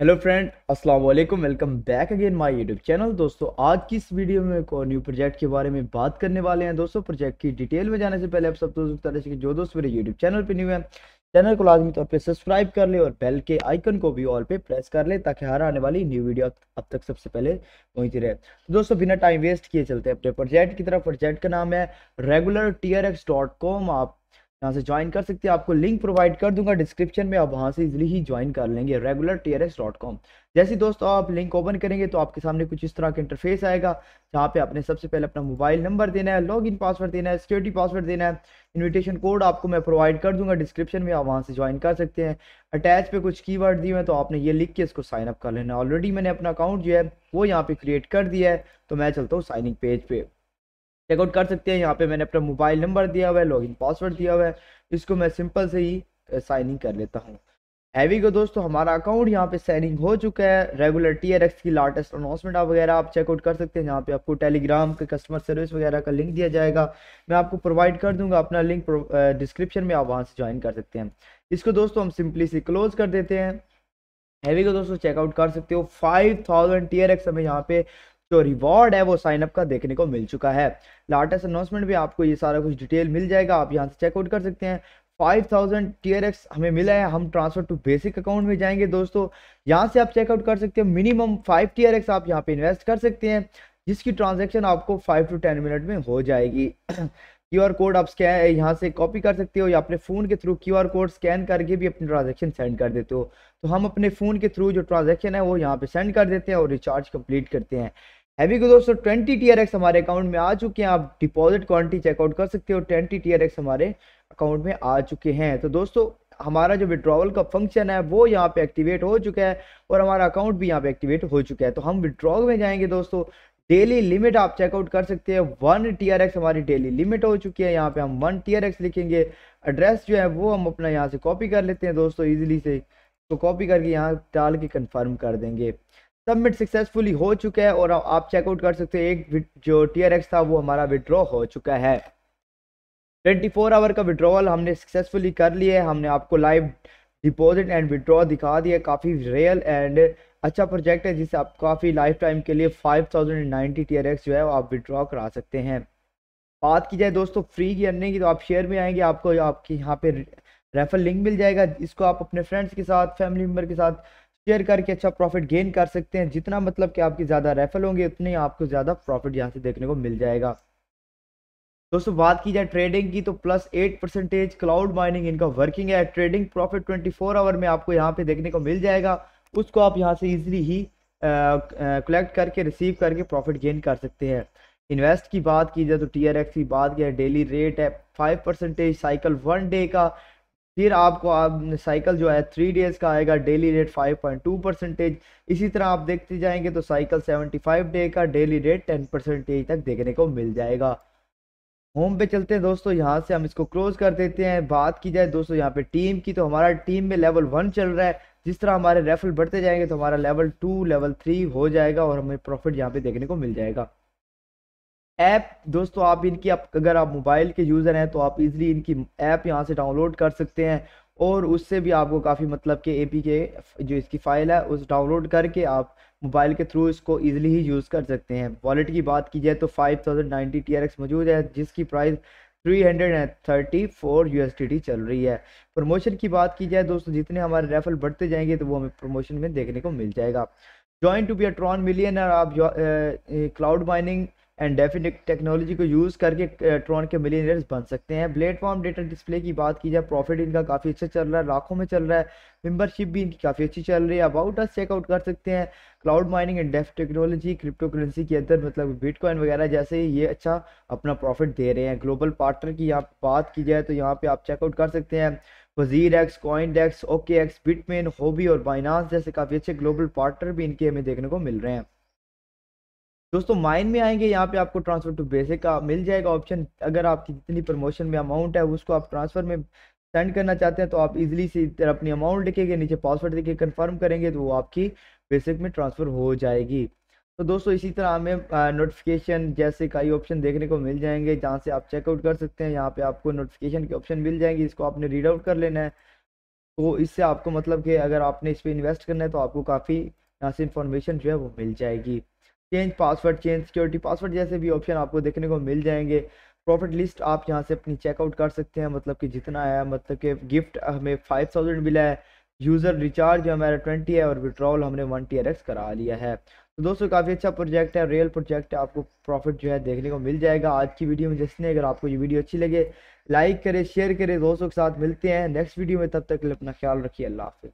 hello friend अस्सलाम वालेकुम welcome back again my YouTube channel दोस्तों आज की इस वीडियो में एक और न्यू प्रोजेक्ट के बारे में बात करने वाले हैं दोस्तों प्रोजेक्ट की डिटेल में जाने से पहले आप सब दोस्तों बता दें जो दोस्त मेरे यूट्यूब चैनल पे न्यू है चैनल को लाजमी तौर पर सब्सक्राइब कर ले और बेल के आइकन को भी ऑल पे प्रेस कर ले ताकि हर आने वाली न्यू वीडियो अब तक सबसे पहले पहुंचती रहे तो दोस्तों बिना टाइम वेस्ट किए चलते हैं अपने प्रोजेक्ट की तरफ प्रोजेक्ट का नाम है रेगुलर टी आप यहाँ से ज्वाइन कर सकते हैं आपको लिंक प्रोवाइड कर दूंगा डिस्क्रिप्शन में आप वहाँ से इजिली ही ज्वाइन कर लेंगे regular T R S dot com जैसे दोस्तों आप लिंक ओपन करेंगे तो आपके सामने कुछ इस तरह का इंटरफेस आएगा जहाँ पे आपने सबसे पहले अपना मोबाइल नंबर देना है लॉग इन पासवर्ड देना है सिक्योरिटी पासवर्ड देना है इन्विटेशन कोड आपको मैं प्रोवाइड कर दूंगा डिस्क्रिप्शन में आप वहाँ से ज्वाइन कर सकते हैं अटैच पे कुछ वर्ड दिए हैं तो आपने ये लिख के इसको साइन अप कर लेना ऑलरेडी मैंने अपना अकाउंट जो है वो यहाँ पे क्रिएट कर दिया है तो मैं चलता हूँ साइनिंग पेज पे चेकआउट कर सकते हैं यहाँ पे मैंने अपना मोबाइल नंबर दिया हुआ है लॉगिन पासवर्ड दिया हुआ है इसको मैं सिंपल से ही साइन इन कर लेता हूँ हैवी को दोस्तों हमारा अकाउंट यहाँ पे साइनिंग हो चुका है रेगुलर टीआरएक्स की लाटेस्ट अनाउंसमेंट आप वगैरह आप चेकआउट कर सकते हैं यहाँ पे आपको टेलीग्राम के कस्टमर सर्विस वगैरह का लिंक दिया जाएगा मैं आपको प्रोवाइड कर दूंगा अपना लिंक डिस्क्रिप्शन में आप वहाँ से ज्वाइन कर सकते हैं इसको दोस्तों हम सिंपली से क्लोज कर देते हैं हैवी को दोस्तों चेकआउट कर सकते हो फाइव थाउजेंड आर एक्स हमें यहाँ पे जो रिवॉर्ड है वो साइनअप का देखने को मिल चुका है लाटेस्ट अनाउंसमेंट भी आपको ये सारा कुछ डिटेल मिल जाएगा आप यहाँ से चेकआउट कर सकते हैं 5000 टीआरएक्स हमें मिला है हम ट्रांसफर टू बेसिक अकाउंट में जाएंगे दोस्तों यहाँ से आप चेकआउट कर सकते हैं मिनिमम 5 टीआरएक्स आप यहाँ पे इन्वेस्ट कर सकते हैं जिसकी ट्रांजेक्शन आपको 5 टू 10 मिनट में हो जाएगी क्यूआर कोड आप स्कैन यहाँ से कॉपी कर सकते हो या अपने फ़ोन के थ्रू क्यूआर कोड स्कैन करके भी अपनी ट्रांजेक्शन सेंड कर देते हो तो हम अपने फ़ोन के थ्रू जो ट्रांजेक्शन है वो यहाँ पे सेंड कर देते हैं और रिचार्ज कंप्लीट करते हैं हैवी को दोस्तों ट्वेंटी टी हमारे अकाउंट में आ चुके हैं आप डिपॉजिट क्वान्टिटी चेकआउट कर सकते हो ट्वेंटी टी हमारे अकाउंट में आ चुके हैं तो दोस्तों हमारा जो विड्रॉवल का फंक्शन है वो यहाँ पे एक्टिवेट हो चुका है और हमारा अकाउंट भी यहाँ पे एक्टिवेट हो चुका है तो हम विड्रॉ में जाएंगे दोस्तों डेली लिमिट आप चेकआउट कर सकते हैं वन टी आर एक्स हमारी डेली लिमिट हो चुकी है यहाँ पे हम वन टी आर एक्स लिखेंगे एड्रेस जो है वो हम अपना यहाँ से कॉपी कर लेते हैं दोस्तों ईजिली से तो कॉपी करके यहाँ डाल के कंफर्म कर देंगे सबमिट सक्सेसफुली हो चुका है और आप चेकआउट कर सकते हैं एक जो टी आर एक्स था वो हमारा विड्रॉ हो चुका है 24 आवर का विड्रॉवल हमने सक्सेसफुली कर लिया है हमने आपको लाइव डिपॉजिट एंड विड्रॉ दिखा दिया काफ़ी रियल एंड अच्छा प्रोजेक्ट है जिससे आप काफ़ी लाइफ टाइम के लिए five thousand ninety T R X जो है वो आप विड्रॉ करा सकते हैं बात की जाए दोस्तों फ्री की अर्निंग की तो आप शेयर में आएंगे आपको आपके यहाँ पे रेफर लिंक मिल जाएगा इसको आप अपने फ्रेंड्स के साथ फैमिली मेम्बर के साथ शेयर करके अच्छा प्रॉफिट गेन कर सकते हैं जितना मतलब कि आपकी ज़्यादा रेफर होंगे उतने आपको ज़्यादा प्रॉफिट यहाँ से देखने को मिल जाएगा दोस्तों बात की जाए ट्रेडिंग की तो plus eight percentage cloud mining इनका वर्किंग है trading profit twenty four hour में आपको यहाँ पे देखने को मिल जाएगा उसको आप यहाँ से ईजिली ही कलेक्ट करके रिसीव करके प्रॉफिट गेन कर सकते हैं इन्वेस्ट की बात की जाए तो टी आर एक्स की बात की है डेली रेट है five percentage cycle one day का फिर आपको आप साइकिल जो है थ्री डेज का आएगा daily rate five point two percentage इसी तरह आप देखते जाएंगे तो साइकिल सेवेंटी फाइव डे का डेली रेट टेन परसेंटेज तक देखने को मिल जाएगा होम पे चलते हैं दोस्तों यहाँ से हम इसको क्लोज कर देते हैं बात की जाए दोस्तों यहाँ पे टीम की तो हमारा टीम में लेवल वन चल रहा है जिस तरह हमारे रेफल बढ़ते जाएंगे तो हमारा लेवल टू लेवल थ्री हो जाएगा और हमें प्रॉफिट यहाँ पे देखने को मिल जाएगा ऐप दोस्तों आप इनकी आप अगर आप मोबाइल के यूज़र हैं तो आप इजीली इनकी ऐप यहाँ से डाउनलोड कर सकते हैं और उससे भी आपको काफ़ी मतलब कि ए पी के जो इसकी फ़ाइल है उस डाउनलोड करके आप मोबाइल के थ्रू इसको ईजिली ही यूज़ कर सकते हैं वॉलेट की बात की जाए तो five thousand ninety T R X मौजूद है जिसकी प्राइस 334 USDT चल रही है प्रमोशन की बात की जाए दोस्तों जितने हमारे रेफल बढ़ते जाएंगे तो वो हमें प्रमोशन में देखने को मिल जाएगा join to be a Tron million आप cloud mining and DeFi technology को यूज़ करके ट्रॉन के मिलीनियर्स बन सकते हैं प्लेटफॉर्म डेटा डिस्प्ले की बात की जाए प्रॉफिट इनका काफ़ी अच्छा चल रहा है लाखों में चल रहा है मेम्बरशिप भी इनकी काफ़ी अच्छी चल रही है अबाउट अस चेकआउट कर सकते हैं cloud mining and DeFi technology crypto currency के अंदर मतलब बिटकॉइन वगैरह जैसे ये अच्छा अपना प्रॉफिट दे रहे हैं ग्लोबल पार्टनर की यहाँ बात की जाए तो यहाँ पर आप चेकआउट कर सकते हैं WazirX CoinDCX OKX Bitmain Huobi और बाइनास जैसे काफ़ी अच्छे ग्लोबल पार्टनर भी इनके हमें देखने को मिल रहे हैं दोस्तों माइन में आएंगे यहाँ पे आपको ट्रांसफर टू बेसिक का मिल जाएगा ऑप्शन अगर आपकी जितनी प्रमोशन में अमाउंट है उसको आप ट्रांसफर में सेंड करना चाहते हैं तो आप इजीली से अपनी अमाउंट लिखेंगे नीचे पासवर्ड देके कंफर्म करेंगे तो वो आपकी बेसिक में ट्रांसफ़र हो जाएगी तो दोस्तों इसी तरह हमें नोटिफिकेशन जैसे कई ऑप्शन देखने को मिल जाएंगे जहाँ से आप चेकआउट कर सकते हैं यहाँ पे आपको नोटिफिकेशन के ऑप्शन मिल जाएंगे इसको आपने रीड आउट कर लेना है तो इससे आपको मतलब कि अगर आपने इस पर इन्वेस्ट करना है तो आपको काफ़ी यहाँ से इन्फॉर्मेशन जो है वो मिल जाएगी change password change security password जैसे भी ऑप्शन आपको देखने को मिल जाएंगे प्रॉफिट लिस्ट आप यहाँ से अपनी चेकआउट कर सकते हैं मतलब कि जितना आया मतलब कि गिफ्ट हमें फाइव थाउजेंड मिला है यूज़र रिचार्ज हमारा ट्वेंटी है और विड्रॉल हमने वन टी आर एक्स करा लिया है तो दोस्तों काफ़ी अच्छा प्रोजेक्ट है रियल प्रोजेक्ट है आपको प्रॉफिट जो है देखने को मिल जाएगा आज की वीडियो में जिसने अगर आपको ये वीडियो अच्छी लगे लाइक करे शेयर करे दोस्तों के साथ मिलते हैं नेक्स्ट वीडियो में तब तक अपना ख्याल रखिए अल्लाह हाफिज़